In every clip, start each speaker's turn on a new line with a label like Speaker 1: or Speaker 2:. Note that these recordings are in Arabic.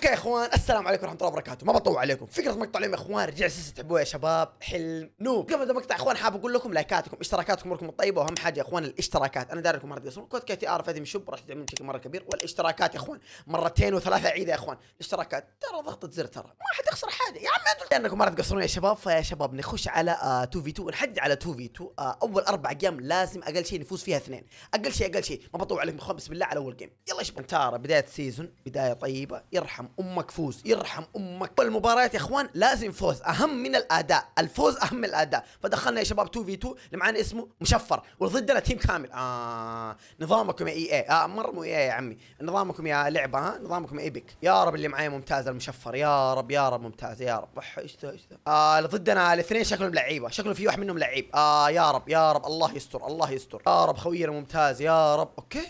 Speaker 1: اوكي يا اخوان السلام عليكم ورحمه الله وبركاته ما بطول عليكم فكره مقطع اليوم يا اخوان رجع سلسله تحبوها يا شباب حلم نوب قبل المقطع يا اخوان حاب اقول لكم لايكاتكم اشتراكاتكم اموركم الطيبه واهم حاجه يا اخوان الاشتراكات انا داري لكم مره تقصرون كود كي تي ار فادي من راح تدعمون بشكل مره كبير والاشتراكات يا اخوان مرتين وثلاثه عيد يا اخوان الاشتراكات ترى ضغطه زر ترى ما حتخسر حاجه يا عم انتم لانكم مره تقصرون يا شباب فيا شباب نخش على 2 آه، في 2 نحدد على 2 في 2 آه، اول اربع جيم لازم اقل شيء نفوز فيها اثنين اقل شيء اقل شيء ما بطول عليكم اخوان بسم الله على اول جيم يلا يا شباب ترى بدايه سيزون بدايه طيبه يرحم امك فوز يرحم امك والمباريات يا اخوان لازم فوز اهم من الاداء الفوز اهم من الاداء فدخلنا يا شباب 2 في 2 اللي معانا اسمه مشفر وضدنا تيم كامل اه نظامكم يا اي اي اه مره مو اي اي يا عمي نظامكم يا لعبه ها نظامكم ايبك يا رب اللي معايا ممتاز المشفر يا رب يا رب ممتاز يا رب ايش ذا ايش ذا اه اللي ضدنا الاثنين شكلهم لعيبه شكله في واحد منهم لعيب اه يا رب يا رب الله يستر الله يستر يا رب خوينا ممتاز يا رب اوكي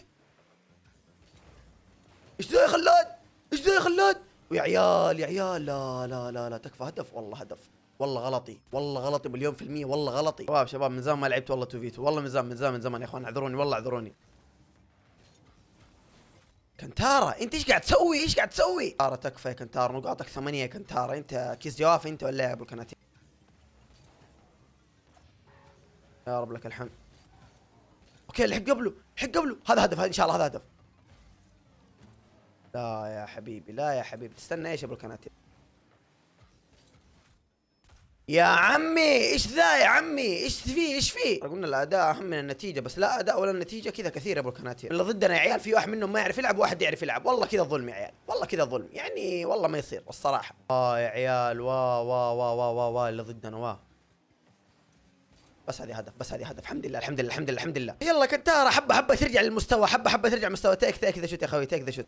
Speaker 1: ايش ذا يا خلاد ايش ذا يا خلاد ويا عيال يا عيال لا لا لا لا تكفى هدف والله هدف والله غلطي والله غلطي مليون في المية والله غلطي شباب شباب من زمان ما لعبت والله 2 في 2 والله من زمان من زمان من زمان يا اخوان اعذروني والله اعذروني كنتارا انت ايش قاعد تسوي ايش قاعد تسوي كنتارا تكفى يا كنتارا نقاطك ثمانية يا كنتارا انت كيس جواف انت ولا يا ابو الكناتين يا رب لك الحمد اوكي الحق قبله الحق قبله هذا هدف ان شاء الله هذا هدف لا يا حبيبي لا يا حبيبي تستنى ايش ابو الكناتير يا عمي ايش ذا يا عمي ايش فيه ايش فيه قلنا الاداء اهم من النتيجه بس لا اداء ولا النتيجه كذا كثير ابو الكناتير اللي ضدنا يا عيال في واحد منهم ما يعرف يلعب وواحد يعرف يلعب والله كذا ظلم يا عيال والله كذا ظلم يعني والله ما يصير الصراحه اه يا عيال وا وا وا وا وا, وا اللي ضدنا وا بس هذه هدف بس هذه هدف الحمد لله الحمد لله الحمد لله الحمد لله يلا كنتارا حبه حبه ترجع للمستوى حبه حبه ترجع مستوى تيك تيك ذا شوت يا اخوي تيك ذا شوت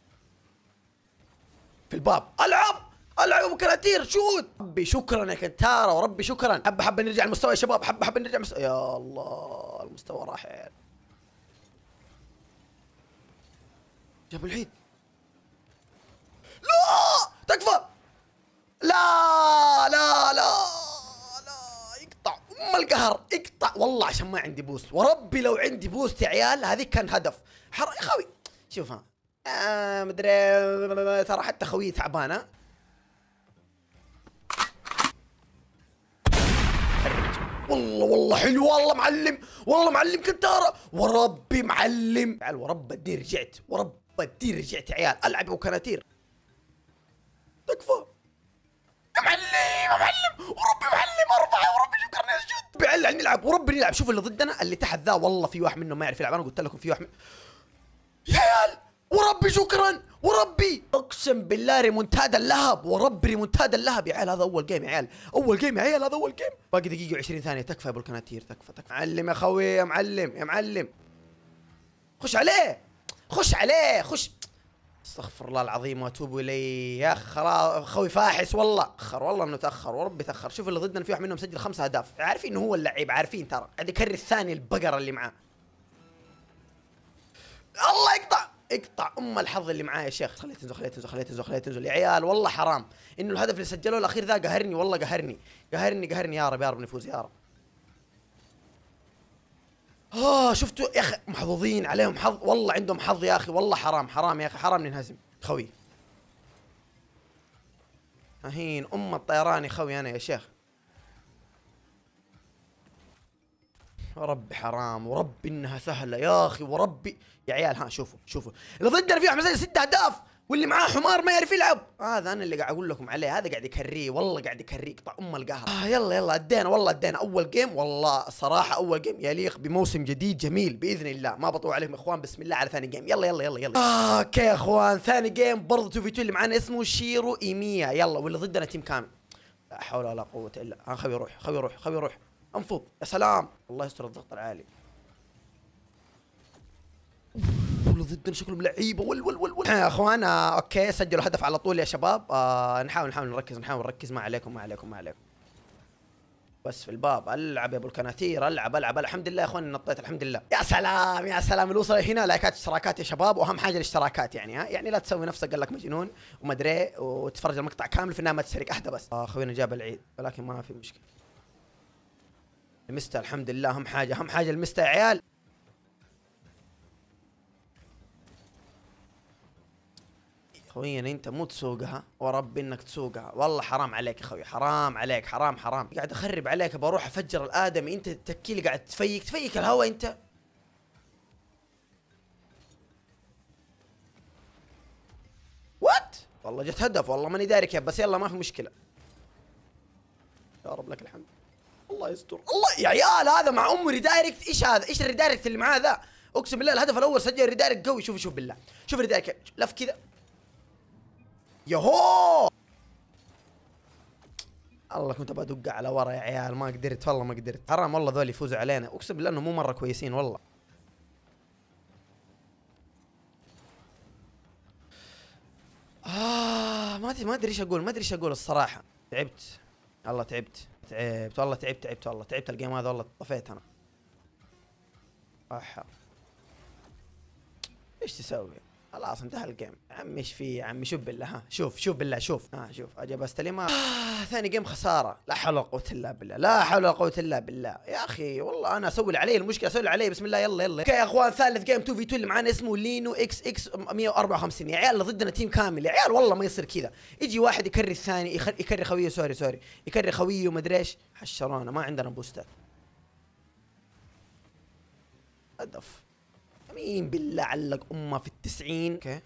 Speaker 1: في الباب العب العب كراتير شوت ربي شكرا يا كنتارا وربي شكرا حبه حبه نرجع المستوى يا شباب حبه حبه نرجع مستوى. يا الله المستوى راح جابوا العيد لا تكفى لا لا لا لا يقطع ام القهر اقطع والله عشان ما عندي بوست وربي لو عندي بوست يا عيال هذه كان هدف حر يا خوي شوف ها آه، مدري ترى حتى خويي تعبانه والله والله حلو والله معلم والله معلم كنتاره وربي معلم تعال ورب الدين رجعت ورب الدين رجعت يا عيال العب وكناتير تكفى يا معلم يا معلم وربي معلم اربعه وربي شكرني اسجد بيعلعني نلعب وربي نلعب شوف اللي ضدنا اللي تحت ذا والله في واحد منهم ما يعرف يلعب انا قلت لكم في واحد من... يا عيال وربي شكرا وربي اقسم بالله ريمونتادا اللهب وربي ريمونتادا اللهب يا عيال هذا اول جيم يا عيال اول جيم يا عيال هذا اول جيم باقي دقيقه و20 ثانيه تكفى يا ابو الكناتير تكفى تكفى معلم يا خوي يا معلم يا معلم خش عليه خش عليه خش استغفر الله العظيم واتوب الي يا خلاص خوي فاحس والله تاخر والله انه تاخر وربي تاخر شوف اللي ضدنا في واحد منهم مسجل خمسة اهداف عارفين انه هو اللعيب عارفين ترى قاعد يكرر الثاني البقره اللي معاه اقطع ام الحظ اللي معايا يا شيخ خليه تنزل خليه تنزل خليه تنزل خليه تنزل يا عيال والله حرام انه الهدف اللي سجله الاخير ذا قهرني والله قهرني قهرني قهرني يا رب يا رب نفوز يا رب اه شفتوا يا اخي محظوظين عليهم حظ والله عندهم حظ يا اخي والله حرام حرام يا اخي حرام ننهزم خوي اهين ام الطيران يا خوي انا يا شيخ وربي حرام ورب انها سهله يا اخي وربي يا عيال ها شوفوا شوفوا اللي ضدنا في احمد ست اهداف واللي معاه حمار ما يعرف يلعب هذا انا اللي قاعد اقول لكم عليه هذا قاعد يكريه والله قاعد يكريه قطع ام القهر آه يلا يلا ادينا والله ادينا اول جيم والله صراحه اول جيم يليق بموسم جديد جميل باذن الله ما بطول عليكم اخوان بسم الله على ثاني جيم يلا يلا يلا يلا آه، اوكي يا اخوان ثاني جيم برضه 2 في 2 اللي معانا اسمه شيرو ايميا يلا واللي ضدنا تيم كامل لا حول ولا قوه الا خليه يروح خليه يروح خليه يروح انفض يا سلام الله يستر الضغط العالي والله ضدنا شكلهم لعيبه ول ول ول, ول. يا اخوان اوكي سجلوا هدف على طول يا شباب آه نحاول نحاول نركز نحاول نركز ما عليكم ما عليكم ما عليكم بس في الباب العب يا ابو الكناثير العب العب الحمد لله يا اخوان نطيت الحمد لله يا سلام يا سلام اللي وصل هنا لايكات اشتراكات يا شباب واهم حاجه الاشتراكات يعني ها يعني لا تسوي نفسك قال لك مجنون وما ادري وتتفرج المقطع كامل في النهايه ما تشترك احدى بس آه، اخوينا جاب العيد ولكن ما في مشكله المستا الحمد لله هم حاجه هم حاجه المستا يا عيال خويا انت مو تسوقها وربي انك تسوقها والله حرام عليك يا خوي حرام عليك حرام حرام قاعد اخرب عليك بروح افجر الادمي انت التكيل قاعد تفيك تفيك الهوا انت وات والله جت هدف والله ماني داري كيف بس يلا ما في مشكله يا رب لك الحمد الله يستر الله يا عيال هذا مع امه ريدايركت ايش هذا ايش الريدايركت اللي معاه ذا اقسم بالله الهدف الاول سجل ريدايركت قوي شوف شوف بالله شوف ريدايركت لف كذا يهو الله كنت ابغى ادق على ورا يا عيال ما قدرت والله ما قدرت حرام والله ذول يفوزوا علينا اقسم بالله انهم مو مره كويسين والله آه ما ادري ما ادري ايش اقول ما ادري ايش اقول الصراحه تعبت الله تعبت تعبت والله تعبت تعبت والله تعبت الجيم هذا والله طفيت انا احا ايش تسوي خلاص انتهى الجيم عمي ايش في عمي شوف بالله ها شوف شوف بالله شوف ها شوف اجي بستلمها آه ثاني جيم خساره لا حول ولا قوه الا بالله لا حول ولا قوه الا بالله يا اخي والله انا اسوي اللي علي المشكله اسوي اللي علي بسم الله يلا يلا اوكي يا اخوان ثالث جيم 2 في 2 اللي معانا اسمه لينو اكس اكس 154 يا عيال ضدنا تيم كامل يا عيال والله ما يصير كذا يجي واحد يكري الثاني يكري خويه سوري سوري يكري خويه ومدري ايش حشرونا ما عندنا بوستات هدف مين بالله علق امه في التسعين اوكي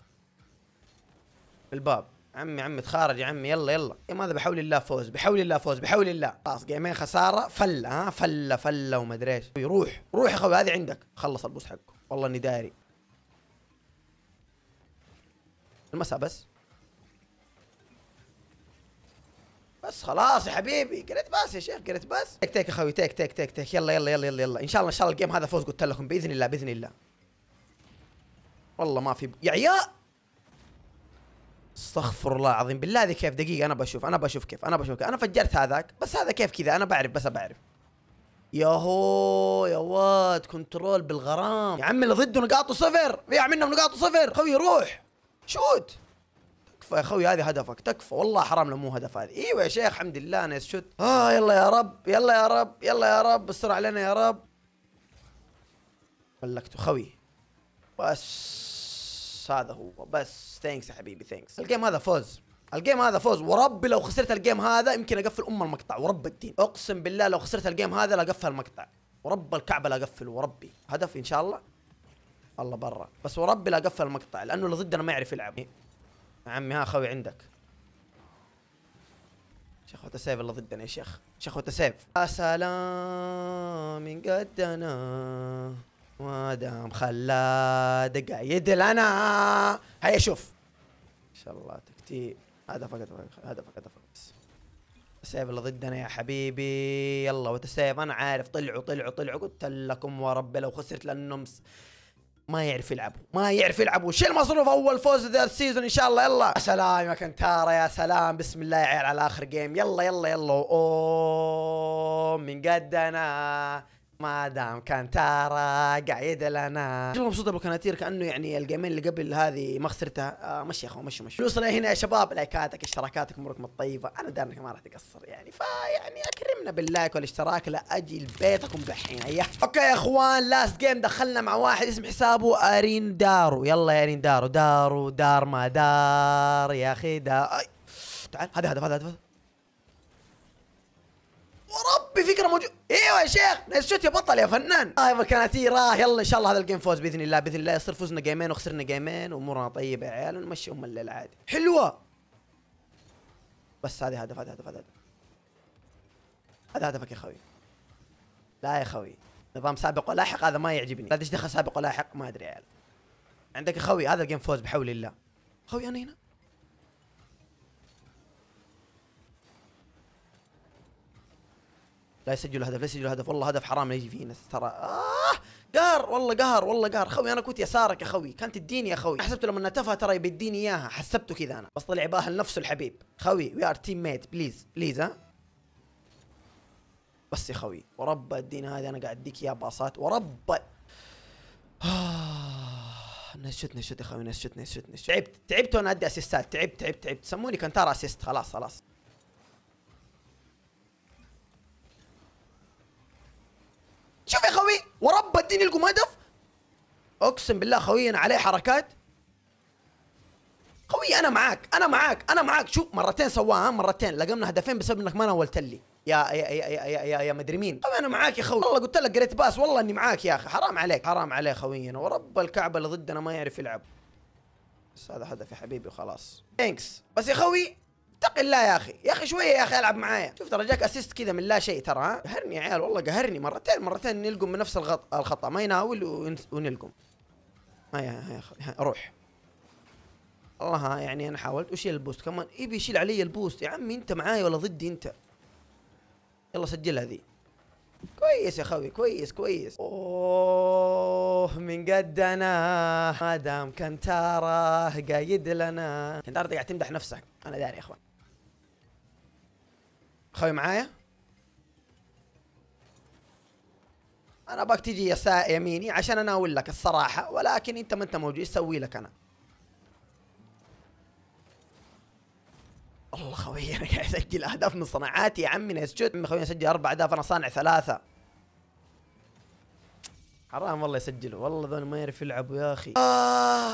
Speaker 1: الباب عمي عمي تخارج يا عمي يلا يلا يا إيه، ماذا بحول الله فوز بحول الله فوز بحول الله خلاص جيمين خساره فله ها فله فله ادري ايش روح روح يا اخوي هذه عندك خلص البوس حقه والله اني داري المساء بس بس خلاص يا حبيبي قريت بس يا شيخ قريت بس تيك تيك اخوي تيك تيك تيك تيك يلا يلا يلا يلا, يلا. ان شاء الله ان شاء الله الجيم هذا فوز قلت لكم باذن الله باذن الله والله ما في ب... يا عيال استغفر الله العظيم بالله هذه كيف دقيقة أنا بشوف أنا بشوف كيف أنا بشوف كيف أنا فجرت هذاك بس هذا كيف كذا أنا بعرف بس بعرف ياهو يا واد كنترول بالغرام يا عمي اللي ضده نقاطه صفر بيع منهم نقاطه صفر خوي روح شوت تكفى يا خوي هذه هدفك تكفى والله حرام لو مو هدف هذه ايوه يا شيخ الحمد لله انا شوت اه يلا يا رب يلا يا رب يلا يا رب استر علينا يا رب ملكته خوي بس هذا هو بس ثانكس يا حبيبي ثانكس الجيم هذا فوز الجيم هذا فوز وربي لو خسرت الجيم هذا يمكن اقفل ام المقطع ورب الدين اقسم بالله لو خسرت الجيم هذا لاقفل المقطع ورب الكعبه لاقفله وربي هدف ان شاء الله الله برا بس وربي لاقفل المقطع لانه اللي ضدنا ما يعرف يلعب يا عمي ها خوي عندك شيخ سيف اللي ضدنا يا شيخ شيخ سيف يا سلام من قدنا مادام خلاد قايد لنا هيا شوف ما شاء الله تكتيك هدفك هدفك هدفك فقط بس السيف اللي ضدنا يا حبيبي يلا وتسيف انا عارف طلعوا طلعوا طلعوا قلت لكم ورب لو خسرت لانهم ما يعرف يلعبوا ما يعرف يلعبوا شيل مصروف اول فوز ذا السيزون ان شاء الله يلا يا سلام يا كنتارا يا سلام بسم الله يا عيال على اخر جيم يلا يلا يلا اوه من قدنا ما دام كان تارا قاعد لنا شوف مبسوط بالكناتير كانه يعني الجيمين اللي قبل هذه ما خسرتها آه مشي يا اخوان مشي مشي وصلنا هنا يا شباب لايكاتك اشتراكاتك اموركم الطيبه انا دار انك ما راح تقصر يعني فيعني اكرمنا باللايك والاشتراك لاجل بيتكم لبيتكم دحين اوكي يا اخوان لاست جيم دخلنا مع واحد اسم حسابه ارين دارو يلا يا ارين دارو دارو دار ما دار يا اخي دار تعال هذا هذا هذا الفكره موجود ايوه يا شيخ نايس شوت يا بطل يا فنان اه يا كانت راه يلا ان شاء الله هذا الجيم فوز باذن الله باذن الله يصير فوزنا جيمين وخسرنا جيمين وامورنا طيبه يا عيال نمشي ام الليل عادي حلوه بس هذه هدف هذا هدف هذا هدف هذا هدفك يا خوي لا يا خوي نظام سابق ولاحق هذا ما يعجبني لا تدخل سابق ولاحق ما ادري يا عيال عندك يا خوي هذا الجيم فوز بحول الله خوي انا هنا لا يسجل هدف لا يسجل هدف والله هدف حرام يجي فينا ترى آه قهر والله قهر والله قهر خوي انا كنت يسارك يا خوي كانت تديني يا خوي حسبت لما نتفها ترى يبي يديني اياها حسبته كذا انا بس طلع باهل نفسه الحبيب خوي وي ار تيم ميت بليز بليز ها بس يا خوي ورب الدين هذه انا قاعد اديك يا باصات ورب آه، نشتني يا خوي نشتني نشتني تعبت تعبت وانا ادي اسيستات تعبت تعبت تعبت سموني كنتار اسيست خلاص خلاص شوف يا خوي ورب اديني لكم هدف اقسم بالله خوينا عليه حركات خوي انا معاك انا معاك انا معاك شوف مرتين سواها مرتين لقمنا هدفين بسبب انك ما نولت لي يا يا يا يا يا, يا يا مدري مين خوي انا معاك يا خوي والله قلت لك قريت باس والله اني معاك يا اخي حرام عليك حرام عليك خوينا ورب الكعبه اللي ضدنا ما يعرف يلعب بس هذا هدف يا حبيبي وخلاص ثانكس بس يا خوي اتق الله يا اخي يا اخي شويه يا اخي العب معايا شوف ترى جاك اسيست كذا من لا شيء ترى ها قهرني يا عيال والله قهرني مرتين مرتين نلقم من نفس الغط... الخطا ما يناول ونلقم هيا هيا روح الله يعني انا حاولت وشيل البوست كمان يبي يشيل علي البوست يا عمي انت معاي ولا ضدي انت يلا سجلها ذي كويس يا خوي كويس كويس اوه من قدنا ما دام كنتارة قايد لنا كنتارة قاعد تمدح نفسك انا داري يا اخوان خوي معايا انا ابغاك تيجي يا يميني عشان انا اقول لك الصراحه ولكن انت ما انت موجود ايش اسوي لك انا الله خوي انا قاعد اسجل اهداف من صناعاتي يا عمي انا عمي خوي اسجل اربع اهداف انا صانع ثلاثه حرام والله يسجلوا والله ذول ما يعرف يلعبوا يا اخي آه،,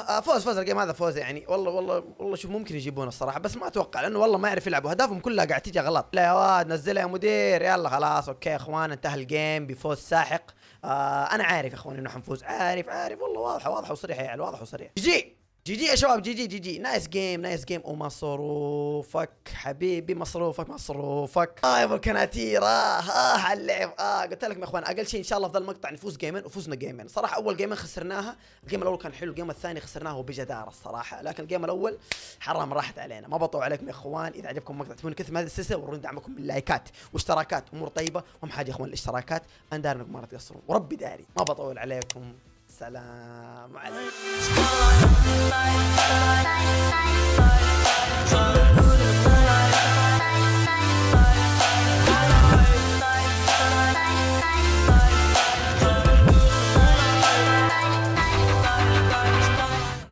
Speaker 1: آه فوز فوز الجيم هذا فوز يعني والله والله والله شوف ممكن يجيبونه الصراحه بس ما اتوقع لانه والله ما يعرف يلعبوا اهدافهم كلها قاعد تيجي غلط لا يا واد نزلها يا مدير يلا خلاص اوكي يا اخوان انتهى الجيم بفوز ساحق آه انا عارف يا اخوان انه حنفوز عارف عارف والله واضحه واضحه وصريحه يعني واضحه وصريحه جي جي جي يا شباب جي جي جي جي نايس جيم نايس جيم ومصروفك حبيبي مصروفك مصروفك اه يا ابو الكناتير اه اه على اللعب اه قلت لكم يا اخوان اقل شيء ان شاء الله في ذا المقطع نفوز جيمين وفزنا جيمين صراحه اول جيمين خسرناها الجيم الاول كان حلو الجيم الثاني خسرناه بجداره الصراحه لكن الجيم الاول حرام راحت علينا ما بطول عليكم يا اخوان اذا عجبكم المقطع تبون كثر ما هذه السلسله ورون دعمكم باللايكات واشتراكات امور طيبه اهم حاجه يا اخوان الاشتراكات داري انكم ما تقصرون وربي داري ما بطول عليكم سلام عليكم